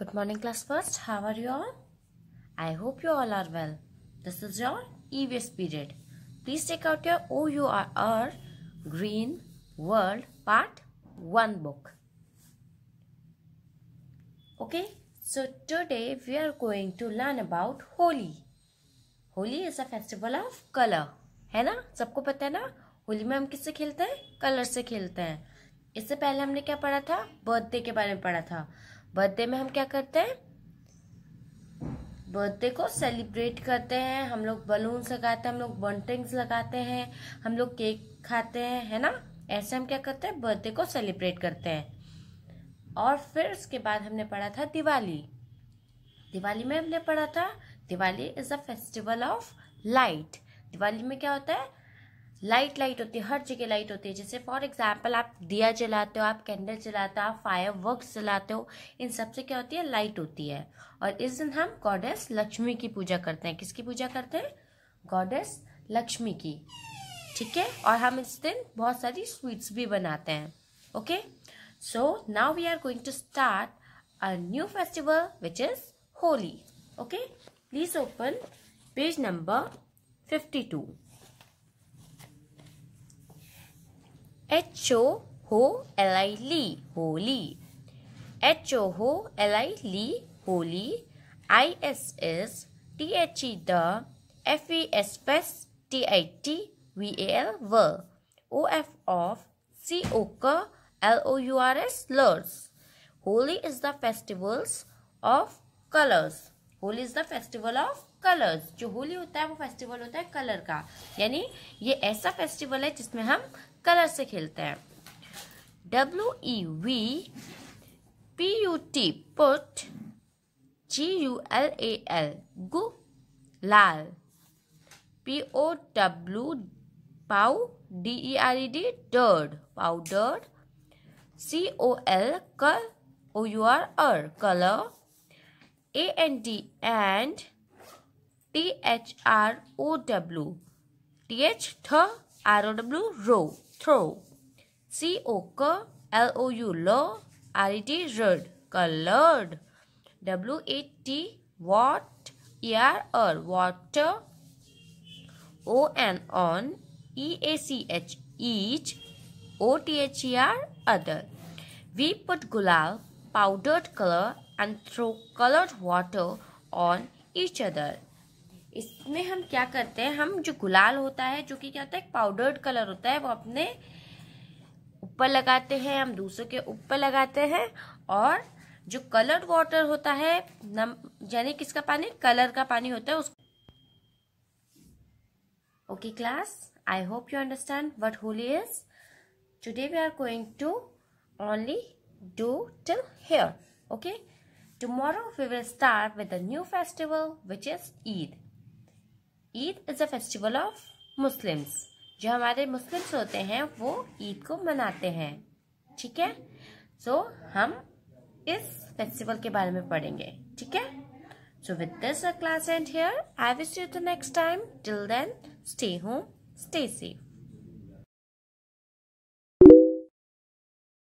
Good morning class first. How are you all? I hope you all are well. This is your EVS period. Please take out your OUR Green World Part 1 book. Okay, so today we are going to learn about Holi. Holi is a festival of color. है ना सबको पता है ना होली में हम किससे खेलते हैं कलर से खेलते हैं इससे पहले हमने क्या पढ़ा था बर्थडे के बारे में पढ़ा था बर्थडे में हम क्या करते हैं बर्थडे को सेलिब्रेट करते हैं हम लोग बलून्स लगाते हैं हम लोग बंटिंग्स लगाते हैं हम लोग केक खाते हैं है ना ऐसे हम क्या करते हैं बर्थडे को सेलिब्रेट करते हैं और फिर उसके बाद हमने पढ़ा था दिवाली दिवाली में हमने पढ़ा था Diwali is a festival of light Diwali में क्या होता है लाइट लाइट होती है हर जगह लाइट होती है जैसे फॉर एग्जाम्पल आप दिया जलाते हो आप कैंडल जलाते हो आप फायर वर्क जलाते हो इन सब से क्या होती है लाइट होती है और इस दिन हम गॉडेस लक्ष्मी की पूजा करते हैं किसकी पूजा करते हैं गॉडेस लक्ष्मी की ठीक है और हम इस दिन बहुत सारी स्वीट्स भी बनाते हैं okay so now we are going to start a new festival which is Holi okay please open page number fifty two H O ho L I L holy. H O ho L I L holy. I holy is the F ver. O F of O U R S is the festivals of colors. Holy is the festival of colours जो होली होता है वो festival होता है colour का यानी ये ऐसा फेस्टिवल है जिसमें हम कलर से खेलते हैं W E we P U T put G U L A L gulal P O W पाउ D E R E D डर्ड पाउडर्ड सी ओ एल कल ओ यू आर अर colour A N T and T H R O W. T H th R O W throw. C O K L O U lo R E D red colored. W A T what E R water. O N on E A C H each. O T H E R other. We put gulal, powdered color and throw colored water on each other. इसमें हम क्या करते हैं हम जो गुलाल होता है जो कि क्या होता है पाउडर्ड कलर होता है वो अपने ऊपर लगाते हैं हम दूसरों के ऊपर लगाते हैं और जो कलर्ड वाटर होता है नम यानी किसका पानी कलर का पानी होता है उस okay class I hope you understand what Holi is today we are going to only do till here okay tomorrow we will start with a new festival which is Eid Eid is a festival of Muslims जो हमारे Muslims होते हैं वो ईद को मनाते हैं ठीक है सो so, हम इस फेस्टिवल के बारे में पढ़ेंगे ठीक है so with this class and here I wish you the next time till then stay home stay safe